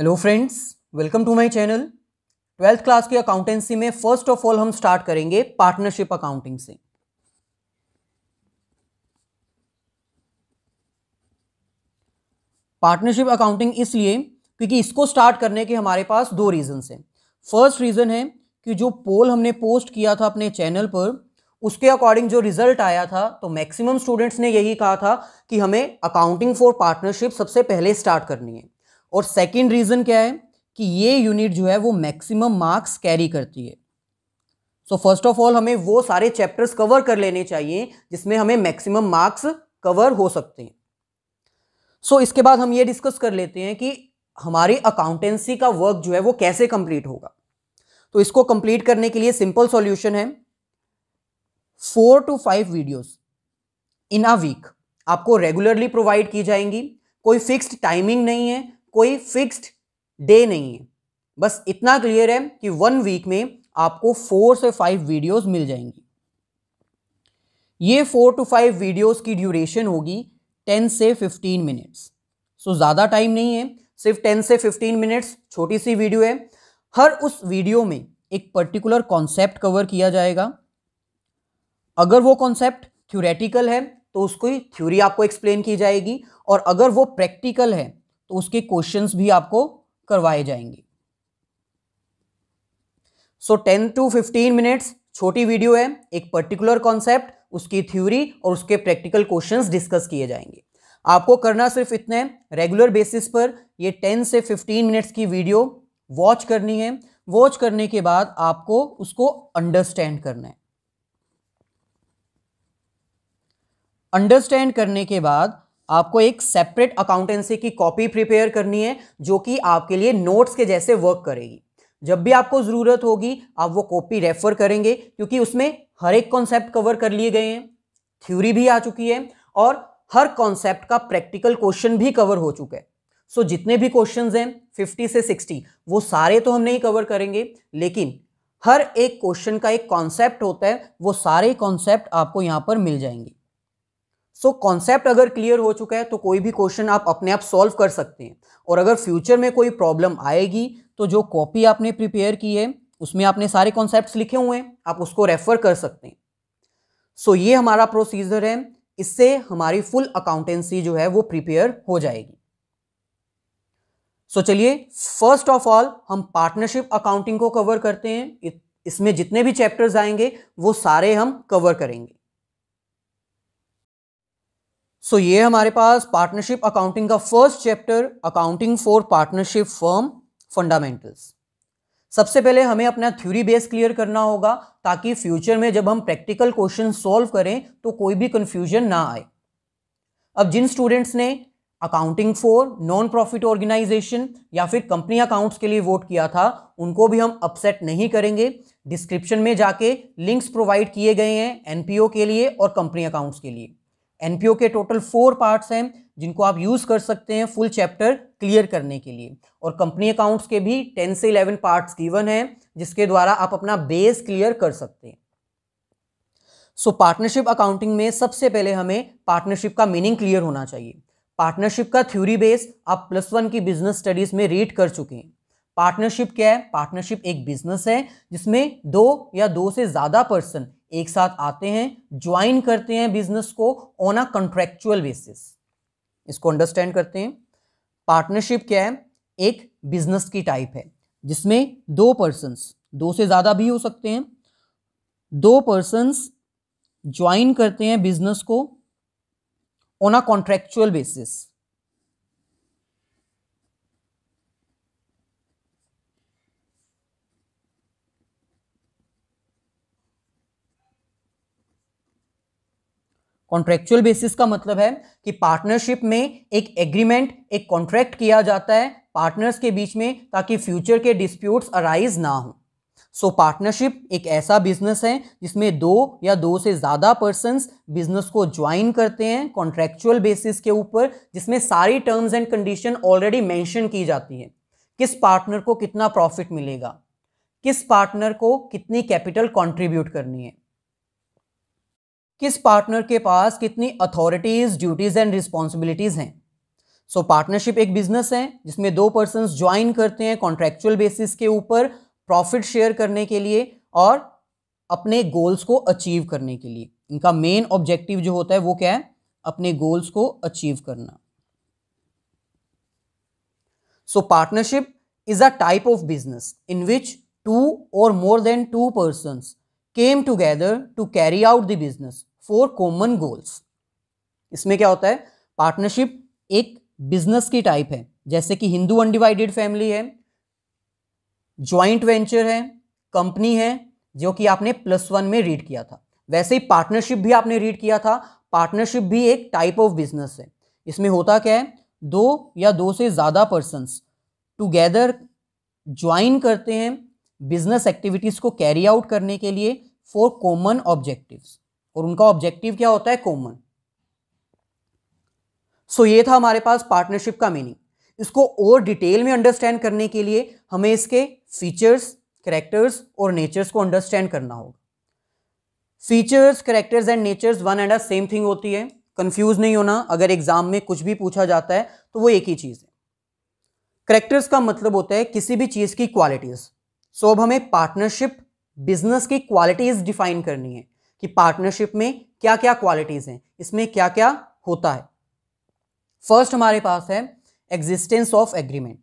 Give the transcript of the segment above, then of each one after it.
hello friends welcome to my channel twelfth class की accountancy में first of all हम start करेंगे partnership accounting से पार्टनरशिप अकाउंटिंग इसलिए क्योंकि इसको स्टार्ट करने के हमारे पास दो रीज़न हैं फर्स्ट रीज़न है कि जो पोल हमने पोस्ट किया था अपने चैनल पर उसके अकॉर्डिंग जो रिजल्ट आया था तो मैक्सिमम स्टूडेंट्स ने यही कहा था कि हमें अकाउंटिंग फॉर पार्टनरशिप सबसे पहले स्टार्ट करनी है और सेकेंड रीज़न क्या है कि ये यूनिट जो है वो मैक्सिमम मार्क्स कैरी करती है सो फर्स्ट ऑफ ऑल हमें वो सारे चैप्टर्स कवर कर लेने चाहिए जिसमें हमें मैक्सिमम मार्क्स कवर हो सकते हैं सो so, इसके बाद हम ये डिस्कस कर लेते हैं कि हमारी अकाउंटेंसी का वर्क जो है वो कैसे कंप्लीट होगा तो इसको कंप्लीट करने के लिए सिंपल सॉल्यूशन है four to five videos in a week आपको रेगुलरली प्रोवाइड की जाएंगी कोई फिक्स्ड टाइमिंग नहीं है कोई फिक्स्ड डे नहीं है बस इतना क्लियर है कि वन वीक में आपको फोर से फाइव वीडियोस मिल जाएंगी ये फोर टू फाइव वीडियोस की ड्यूरेशन होगी टेन से फिफ्टीन मिनट्स सो ज़्यादा टाइम नहीं है सिर्फ टेन से फिफ्टीन मिनट्स छोटी सी वीडियो है हर उस वीडियो में एक पर्टिकुलर कॉन्सेप्ट कवर किया जाएगा अगर वो कॉन्सेप्ट थ्योरेटिकल है तो उसकी थ्योरी आपको एक्सप्लेन की जाएगी और अगर वो प्रैक्टिकल है तो उसके क्वेश्चंस भी आपको करवाए जाएंगे so ten to fifteen minutes छोटी वीडियो है एक पर्टिकुलर कॉन्सेप्ट उसकी थ्योरी और उसके प्रैक्टिकल क्वेश्चंस डिस्कस किए जाएंगे आपको करना सिर्फ इतना है रेगुलर बेसिस पर ये 10 से 15 मिनट्स की वीडियो वॉच करनी है वॉच करने के बाद आपको उसको अंडरस्टैंड करना है अंडरस्टैंड करने के बाद आपको एक सेपरेट अकाउंटेंसी की कॉपी प्रिपेयर करनी है जो कि आपके लिए नोट्स के जैसे वर्क करेगी जब भी आपको ज़रूरत होगी आप वो कॉपी रेफर करेंगे क्योंकि उसमें हर एक कॉन्सेप्ट कवर कर लिए गए हैं थ्योरी भी आ चुकी है और हर कॉन्सेप्ट का प्रैक्टिकल क्वेश्चन भी कवर हो चुका है सो so, जितने भी क्वेश्चंस हैं 50 से 60 वो सारे तो हम नहीं कवर करेंगे लेकिन हर एक क्वेश्चन का एक कॉन्सेप्ट होता है वो सारे कॉन्सेप्ट आपको यहाँ पर मिल जाएंगे सो so, कॉन्सेप्ट अगर क्लियर हो चुका है तो कोई भी क्वेश्चन आप अपने आप सॉल्व कर सकते हैं और अगर फ्यूचर में कोई प्रॉब्लम आएगी तो जो कॉपी आपने प्रिपेयर की है उसमें आपने सारे कॉन्सेप्ट लिखे हुए हैं आप उसको रेफर कर सकते हैं सो so, ये हमारा प्रोसीजर है इससे हमारी फुल अकाउंटेंसी जो है वो प्रिपेयर हो जाएगी सो so, चलिए फर्स्ट ऑफ ऑल हम पार्टनरशिप अकाउंटिंग को कवर करते हैं इसमें जितने भी चैप्टर्स आएंगे वो सारे हम कवर करेंगे सो ये हमारे पास पार्टनरशिप अकाउंटिंग का first chapter accounting for partnership firm fundamentals सबसे पहले हमें अपना थ्योरी बेस क्लियर करना होगा ताकि फ्यूचर में जब हम प्रैक्टिकल क्वेश्चन सॉल्व करें तो कोई भी कन्फ्यूजन ना आए अब जिन स्टूडेंट्स ने accounting for non profit organisation या फिर कंपनी अकाउंट्स के लिए वोट किया था उनको भी हम अपसेट नहीं करेंगे डिस्क्रिप्शन में जाके लिंक्स प्रोवाइड किए गए हैं एनपीओ के लिए और कंपनी अकाउंट्स के लिए एनपीओ के टोटल फोर पार्ट्स हैं जिनको आप यूज़ कर सकते हैं फुल चैप्टर क्लियर करने के लिए और कंपनी अकाउंट्स के भी टेन से इलेवन पार्ट्स गिवन हैं जिसके द्वारा आप अपना बेस क्लियर कर सकते हैं सो पार्टनरशिप अकाउंटिंग में सबसे पहले हमें पार्टनरशिप का मीनिंग क्लियर होना चाहिए पार्टनरशिप का थ्योरी बेस आप प्लस वन की बिजनेस स्टडीज़ में रीड कर चुके हैं पार्टनरशिप क्या है पार्टनरशिप एक बिजनेस है जिसमें दो या दो से ज़्यादा पर्सन एक साथ आते हैं ज्वाइन करते हैं बिजनेस को ऑन अ कॉन्ट्रेक्चुअल बेसिस इसको अंडरस्टैंड करते हैं पार्टनरशिप क्या है एक बिजनेस की टाइप है जिसमें दो पर्सनस दो से ज़्यादा भी हो सकते हैं दो पर्सनस ज्वाइन करते हैं बिजनेस को on a contractual basis contractual basis का मतलब है कि पार्टनरशिप में एक एग्रीमेंट एक कॉन्ट्रैक्ट किया जाता है पार्टनर्स के बीच में ताकि फ्यूचर के डिस्प्यूट्स अराइज ना हों सो पार्टनरशिप एक ऐसा बिजनेस है जिसमें दो या दो से ज़्यादा पर्सनस बिजनेस को ज्वाइन करते हैं कॉन्ट्रेक्चुअल बेसिस के ऊपर जिसमें सारी terms and condition already mention की जाती है किस पार्टनर को कितना प्रॉफिट मिलेगा किस पार्टनर को कितनी कैपिटल कॉन्ट्रीब्यूट करनी है किस पार्टनर के पास कितनी अथॉरिटीज ड्यूटीज एंड रिस्पॉन्सिबिलिटीज हैं सो पार्टनरशिप एक बिजनेस है जिसमें दो पर्सन ज्वाइन करते हैं कॉन्ट्रेक्चुअल बेसिस के ऊपर प्रॉफिट शेयर करने के लिए और अपने गोल्स को अचीव करने के लिए इनका मेन ऑब्जेक्टिव जो होता है वो क्या है अपने गोल्स को अचीव करना so partnership is a type of business in which two or more than two persons came together to carry out the business for common goals इसमें क्या होता है पार्टनरशिप एक बिजनेस की टाइप है जैसे कि हिंदू अनडिवाइडेड फैमिली है ज्वाइंट वेंचर है कंपनी है जो कि आपने प्लस वन में रीड किया था वैसे ही पार्टनरशिप भी आपने रीड किया था पार्टनरशिप भी एक टाइप ऑफ बिजनेस है इसमें होता क्या है दो या दो से ज़्यादा पर्सनस टुगेदर ज्वाइन करते हैं बिजनेस एक्टिविटीज़ को कैरी आउट करने के लिए फॉर कॉमन ऑब्जेक्टिव्स और उनका ऑब्जेक्टिव क्या होता है कॉमन सो so, ये था हमारे पास पार्टनरशिप का मीनिंग इसको और डिटेल में अंडरस्टैंड करने के लिए हमें इसके फीचर्स करेक्टर्स और नेचर्स को अंडरस्टैंड करना होगा features characters and natures one and a same thing होती है कंफ्यूज नहीं होना अगर एग्जाम में कुछ भी पूछा जाता है तो वो एक ही चीज़ है करेक्टर्स का मतलब होता है किसी भी चीज़ की क्वालिटीज़ सो so, अब हमें पार्टनरशिप बिजनेस की क्वालिटीज़ डिफाइन करनी है कि पार्टनरशिप में क्या क्या क्वालिटीज़ हैं इसमें क्या क्या होता है फर्स्ट हमारे पास है एग्जिस्टेंस ऑफ एग्रीमेंट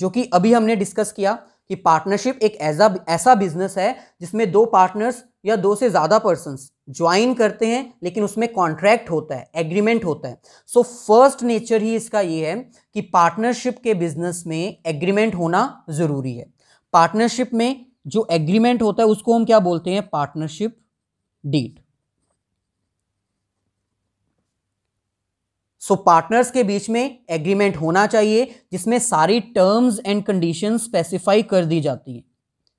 जो कि अभी हमने डिस्कस किया कि पार्टनरशिप एक ऐसा ऐसा बिजनेस है जिसमें दो पार्टनर्स या दो से ज़्यादा पर्सन ज्वाइन करते हैं लेकिन उसमें कॉन्ट्रैक्ट होता है एग्रीमेंट होता है सो फर्स्ट नेचर ही इसका ये है कि पार्टनरशिप के बिजनेस में एग्रीमेंट होना ज़रूरी है पार्टनरशिप में जो एग्रीमेंट होता है उसको हम क्या बोलते हैं पार्टनरशिप डीड सो पार्टनर्स के बीच में एग्रीमेंट होना चाहिए जिसमें सारी टर्म्स एंड कंडीशन स्पेसिफाई कर दी जाती है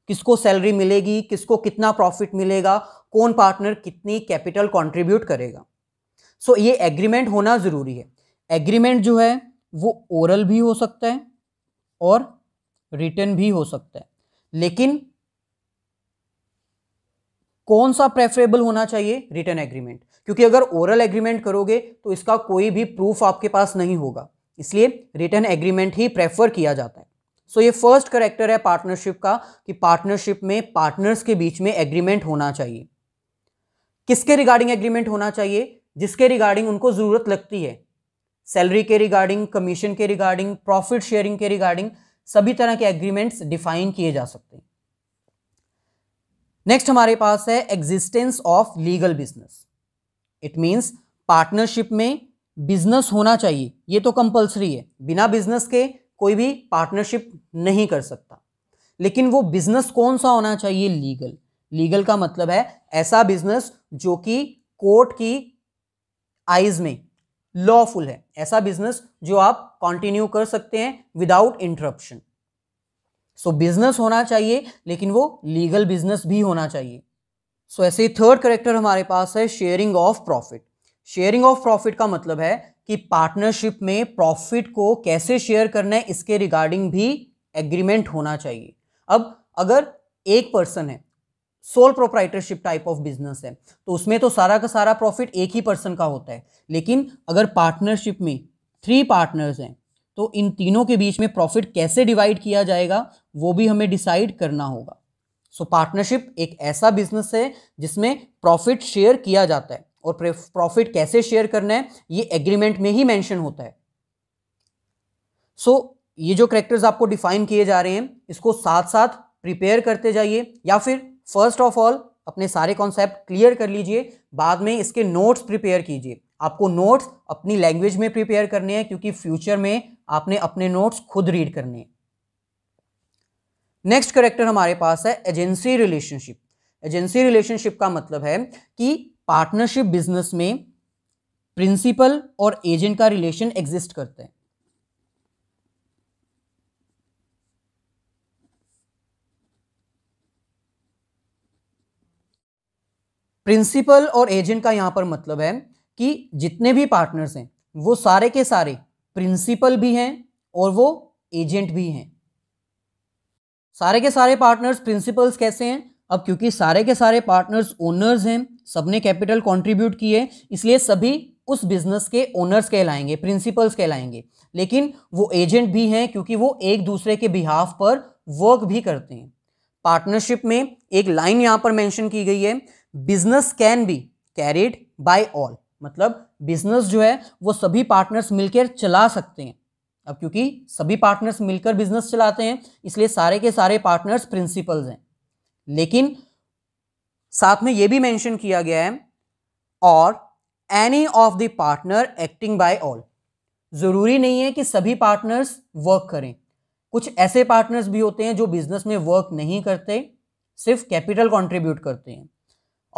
किसको सैलरी मिलेगी किसको कितना प्रॉफिट मिलेगा कौन पार्टनर कितनी कैपिटल कंट्रीब्यूट करेगा सो so, ये एग्रीमेंट होना ज़रूरी है एग्रीमेंट जो है वो ओरल भी हो सकता है और रिटर्न भी हो सकता है लेकिन कौन सा प्रेफरेबल होना चाहिए रिटर्न एग्रीमेंट क्योंकि अगर ओरल एग्रीमेंट करोगे तो इसका कोई भी प्रूफ आपके पास नहीं होगा इसलिए रिटर्न एग्रीमेंट ही प्रेफर किया जाता है सो so, ये फर्स्ट करेक्टर है पार्टनरशिप का कि पार्टनरशिप में पार्टनर्स के बीच में एग्रीमेंट होना चाहिए किसके रिगार्डिंग एग्रीमेंट होना चाहिए जिसके रिगार्डिंग उनको ज़रूरत लगती है सैलरी के रिगार्डिंग कमीशन के रिगार्डिंग प्रॉफिट शेयरिंग के रिगार्डिंग सभी तरह के एग्रीमेंट्स डिफाइन किए जा सकते हैं नेक्स्ट हमारे पास है existence of legal business it means partnership में बिजनेस होना चाहिए ये तो कंपलसरी है बिना बिजनेस के कोई भी पार्टनरशिप नहीं कर सकता लेकिन वो बिजनेस कौन सा होना चाहिए लीगल लीगल का मतलब है ऐसा बिजनेस जो कि कोर्ट की आइज में लॉफुल है ऐसा बिजनेस जो आप कंटिन्यू कर सकते हैं विदाउट इंटरप्शन सो बिजनेस होना चाहिए लेकिन वो लीगल बिजनेस भी होना चाहिए सो so, ऐसे ही थर्ड करेक्टर हमारे पास है sharing of profit sharing of profit का मतलब है कि पार्टनरशिप में प्रॉफिट को कैसे शेयर करना है इसके रिगार्डिंग भी एग्रीमेंट होना चाहिए अब अगर एक पर्सन है sole proprietorship type of business है तो उसमें तो सारा का सारा प्रॉफिट एक ही पर्सन का होता है लेकिन अगर पार्टनरशिप में थ्री पार्टनर्स हैं तो इन तीनों के बीच में प्रॉफिट कैसे डिवाइड किया जाएगा वो भी हमें डिसाइड करना होगा सो पार्टनरशिप एक ऐसा बिजनेस है जिसमें प्रॉफिट शेयर किया जाता है और प्रॉफिट कैसे शेयर करना है ये एग्रीमेंट में ही मेंशन होता है सो so, ये जो करेक्टर्स आपको डिफाइन किए जा रहे हैं इसको साथ साथ प्रिपेयर करते जाइए या फिर फर्स्ट ऑफ ऑल अपने सारे कॉन्सेप्ट क्लियर कर लीजिए बाद में इसके नोट्स प्रिपेयर कीजिए आपको नोट्स अपनी लैंग्वेज में प्रिपेयर करने हैं क्योंकि फ्यूचर में आपने अपने नोट्स खुद रीड करने नेक्स्ट करेक्टर हमारे पास है एजेंसी रिलेशनशिप एजेंसी रिलेशनशिप का मतलब है कि पार्टनरशिप बिजनेस में प्रिंसिपल और एजेंट का रिलेशन एग्जिस्ट करते हैं प्रिंसिपल और एजेंट का यहां पर मतलब है कि जितने भी पार्टनर्स हैं वो सारे के सारे प्रिंसिपल भी हैं और वो एजेंट भी हैं सारे के सारे पार्टनर्स प्रिंसिपल्स कैसे हैं अब क्योंकि सारे के सारे पार्टनर्स ओनर्स हैं सबने कैपिटल कंट्रीब्यूट किए इसलिए सभी उस बिजनेस के ओनर्स कहलाएंगे प्रिंसिपल्स कहलाएंगे लेकिन वो एजेंट भी हैं क्योंकि वो एक दूसरे के बिहाफ पर वर्क भी करते हैं पार्टनरशिप में एक लाइन यहाँ पर मेंशन की गई है business can be carried by all मतलब बिजनेस जो है वो सभी पार्टनर्स मिलकर चला सकते हैं अब क्योंकि सभी पार्टनर्स मिलकर बिजनेस चलाते हैं इसलिए सारे के सारे पार्टनर्स प्रिंसिपल्स हैं लेकिन साथ में ये भी मेंशन किया गया है और any of the partner acting by all ज़रूरी नहीं है कि सभी पार्टनर्स वर्क करें कुछ ऐसे पार्टनर्स भी होते हैं जो बिजनेस में वर्क नहीं करते सिर्फ कैपिटल कंट्रीब्यूट करते हैं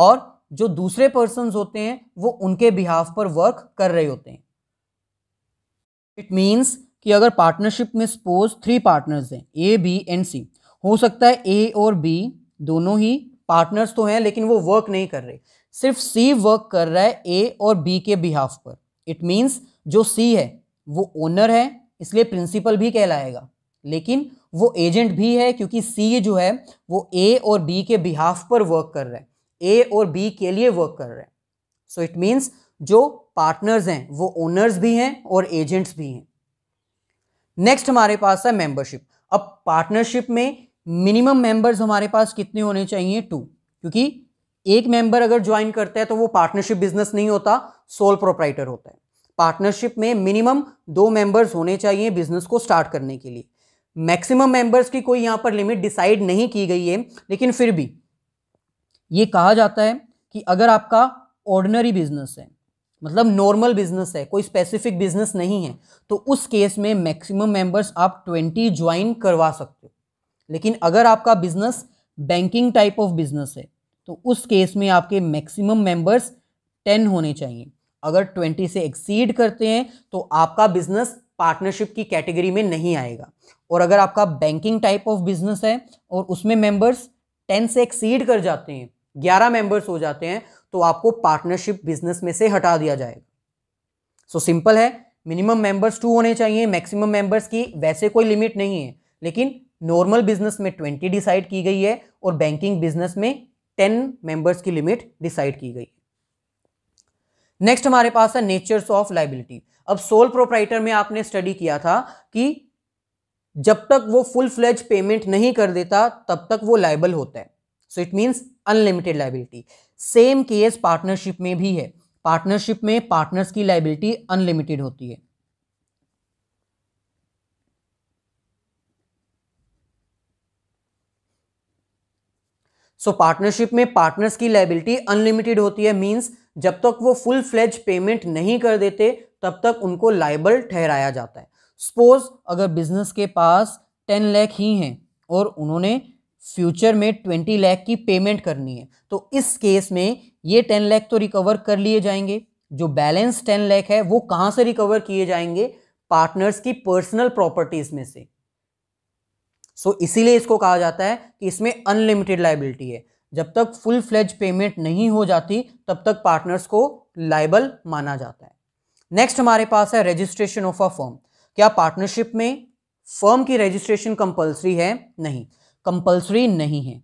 और जो दूसरे पर्सन होते हैं वो उनके बिहाफ पर वर्क कर रहे होते हैं इट मीन्स कि अगर पार्टनरशिप में सपोज थ्री पार्टनर्स हैं ए बी एंड सी हो सकता है ए और बी दोनों ही पार्टनर्स तो हैं लेकिन वो वर्क नहीं कर रहे सिर्फ सी वर्क कर रहा है ए और बी के बिहाफ पर इट मीन्स जो सी है वो ओनर है इसलिए प्रिंसिपल भी कहलाएगा लेकिन वो एजेंट भी है क्योंकि सी जो है वो ए और बी के बिहाफ पर वर्क कर रहा है ए और बी के लिए वर्क कर रहे हैं सो इट मीन्स जो पार्टनर्स हैं वो ओनर्स भी हैं और एजेंट्स भी हैं नेक्स्ट हमारे पास है मेंबरशिप अब पार्टनरशिप में मिनिमम मेंबर्स हमारे पास कितने होने चाहिए टू क्योंकि एक मेंबर अगर ज्वाइन करता है तो वो पार्टनरशिप बिजनेस नहीं होता सोल प्रोप्राइटर होता है पार्टनरशिप में मिनिमम दो मेंबर्स होने चाहिए बिजनेस को स्टार्ट करने के लिए मैक्सिमम मेंबर्स की कोई यहाँ पर लिमिट डिसाइड नहीं की गई है लेकिन फिर भी ये कहा जाता है कि अगर आपका ऑर्डनरी बिजनेस है मतलब नॉर्मल बिजनेस है कोई स्पेसिफिक बिजनेस नहीं है तो उस केस में मैक्सिमम मेंबर्स आप 20 ज्वाइन करवा सकते हो लेकिन अगर आपका business banking type of business है तो उस केस में आपके मैक्सिमम मेंबर्स 10 होने चाहिए अगर 20 से एक्सीड करते हैं तो आपका बिजनेस पार्टनरशिप की कैटेगरी में नहीं आएगा और अगर आपका बैंकिंग टाइप ऑफ बिजनेस है और उसमें मेंबर्स टेन से एक्सीड कर जाते हैं ग्यारह मेंबर्स हो जाते हैं तो आपको पार्टनरशिप बिजनेस में से हटा दिया जाएगा सो so, सिंपल है मिनिमम मेंबर्स टू होने चाहिए मैक्सिमम मेंबर्स की वैसे कोई लिमिट नहीं है लेकिन नॉर्मल बिजनेस में ट्वेंटी डिसाइड की गई है और बैंकिंग बिजनेस में टेन मेंबर्स की लिमिट डिसाइड की गई नेक्स्ट हमारे पास है नेचर्स ऑफ लाइबिलिटी अब सोल प्रोपराइटर में आपने स्टडी किया था कि जब तक वो फुल फ्लेज पेमेंट नहीं कर देता तब तक वो लाइबल होता है so it means unlimited liability same case partnership में भी है पार्टनरशिप में पार्टनर्स की लाइबिलिटी अनलिमिटेड होती है सो so, पार्टनरशिप में पार्टनर्स की लाइबिलिटी अनलिमिटेड होती है मींस जब तक वो फुल फ्लेज पेमेंट नहीं कर देते तब तक उनको लाइबल ठहराया जाता है सपोज अगर बिजनेस के पास टेन लैख ही हैं और उन्होंने फ्यूचर में ट्वेंटी लैख की पेमेंट करनी है तो इस केस में ये टेन लैख तो रिकवर कर लिए जाएंगे जो बैलेंस टेन लैख है वो कहाँ से रिकवर किए जाएंगे पार्टनर्स की पर्सनल प्रॉपर्टीज में से सो so, इसीलिए इसको कहा जाता है कि इसमें अनलिमिटेड लाइबिलिटी है जब तक फुल फ्लेज पेमेंट नहीं हो जाती तब तक पार्टनर्स को लाइबल माना जाता है नेक्स्ट हमारे पास है रजिस्ट्रेशन ऑफ अ फर्म क्या पार्टनरशिप में फर्म की रजिस्ट्रेशन कंपलसरी है नहीं कंपलसरी नहीं है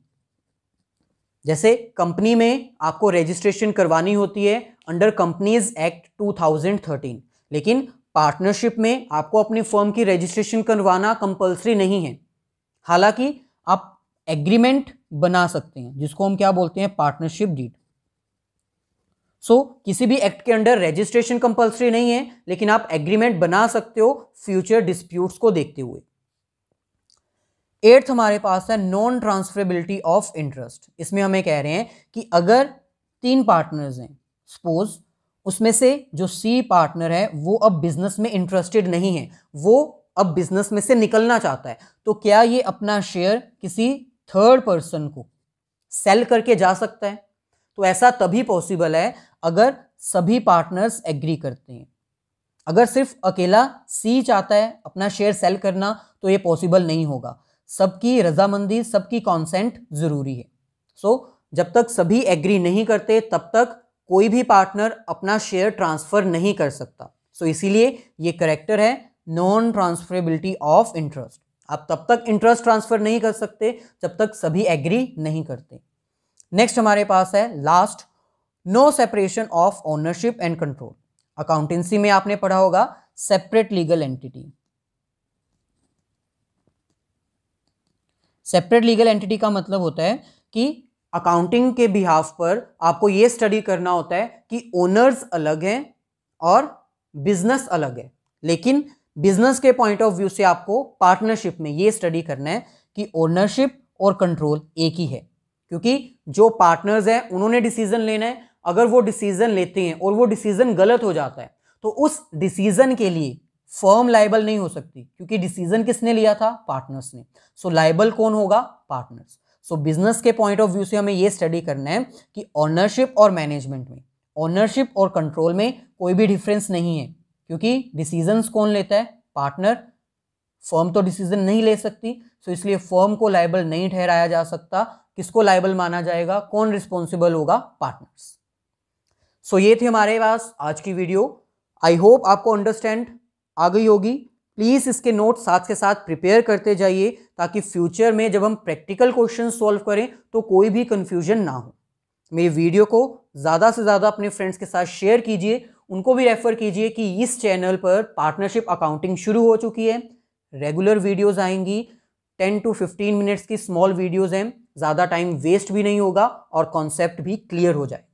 जैसे कंपनी में आपको रजिस्ट्रेशन करवानी होती है अंडर कंपनीज एक्ट 2013 लेकिन पार्टनरशिप में आपको अपनी फर्म की रजिस्ट्रेशन करवाना कंपलसरी नहीं है हालांकि आप एग्रीमेंट बना सकते हैं जिसको हम क्या बोलते हैं पार्टनरशिप डीड सो so, किसी भी एक्ट के अंडर रजिस्ट्रेशन कंपलसरी नहीं है लेकिन आप एग्रीमेंट बना सकते हो फ्यूचर डिस्प्यूट्स को देखते हुए एट्थ हमारे पास है नॉन ट्रांसफरेबिलिटी ऑफ इंटरेस्ट इसमें हमें कह रहे हैं कि अगर तीन पार्टनर्स हैं सपोज उसमें से जो सी पार्टनर है वो अब बिजनेस में इंटरेस्टेड नहीं है वो अब बिजनेस में से निकलना चाहता है तो क्या ये अपना शेयर किसी थर्ड पर्सन को सेल करके जा सकता है तो ऐसा तभी पॉसिबल है अगर सभी पार्टनर्स एग्री करते हैं अगर सिर्फ अकेला सी चाहता है अपना शेयर सेल करना तो ये पॉसिबल नहीं होगा सबकी रजामंदी सबकी कॉन्सेंट ज़रूरी है सो so, जब तक सभी एग्री नहीं करते तब तक कोई भी पार्टनर अपना शेयर ट्रांसफ़र नहीं कर सकता सो so, इसीलिए ये करेक्टर है नॉन ट्रांसफरेबिलिटी ऑफ इंटरेस्ट आप तब तक इंटरेस्ट ट्रांसफ़र नहीं कर सकते जब तक सभी एग्री नहीं करते नेक्स्ट हमारे पास है last no separation of ownership and control accountancy में आपने पढ़ा होगा separate legal entity separate legal entity का मतलब होता है कि अकाउंटिंग के बिहाफ पर आपको ये स्टडी करना होता है कि ओनर्स अलग हैं और बिजनेस अलग है लेकिन बिजनेस के पॉइंट ऑफ व्यू से आपको पार्टनरशिप में ये स्टडी करना है कि ओनरशिप और कंट्रोल एक ही है क्योंकि जो पार्टनर्स हैं उन्होंने डिसीजन लेना है अगर वो डिसीजन लेते हैं और वो डिसीजन गलत हो जाता है तो उस डिसीजन के लिए फर्म लाइबल नहीं हो सकती क्योंकि डिसीजन किसने लिया था पार्टनर्स ने सो so, लाइबल कौन होगा पार्टनर्स सो बिजनेस के पॉइंट ऑफ व्यू से हमें ये स्टडी करना है कि ऑनरशिप और मैनेजमेंट में ऑनरशिप और कंट्रोल में कोई भी डिफरेंस नहीं है क्योंकि डिसीजंस कौन लेता है पार्टनर फर्म तो डिसीजन नहीं ले सकती सो so इसलिए फर्म को लाइबल नहीं ठहराया जा सकता किसको लाइबल माना जाएगा कौन रिस्पॉन्सिबल होगा पार्टनर्स सो so ये थे हमारे पास आज की वीडियो आई होप आपको अंडरस्टैंड आ गई होगी प्लीज़ इसके नोट्स साथ के साथ प्रिपेयर करते जाइए ताकि फ्यूचर में जब हम प्रैक्टिकल क्वेश्चन सॉल्व करें तो कोई भी कन्फ्यूजन ना हो मेरी वीडियो को ज़्यादा से ज़्यादा अपने फ्रेंड्स के साथ शेयर कीजिए उनको भी रेफ़र कीजिए कि इस चैनल पर पार्टनरशिप अकाउंटिंग शुरू हो चुकी है रेगुलर वीडियोज़ आएंगी टेन टू फिफ्टीन मिनट्स की स्मॉल वीडियोज़ हैं ज़्यादा टाइम वेस्ट भी नहीं होगा और कॉन्सेप्ट भी क्लियर हो जाए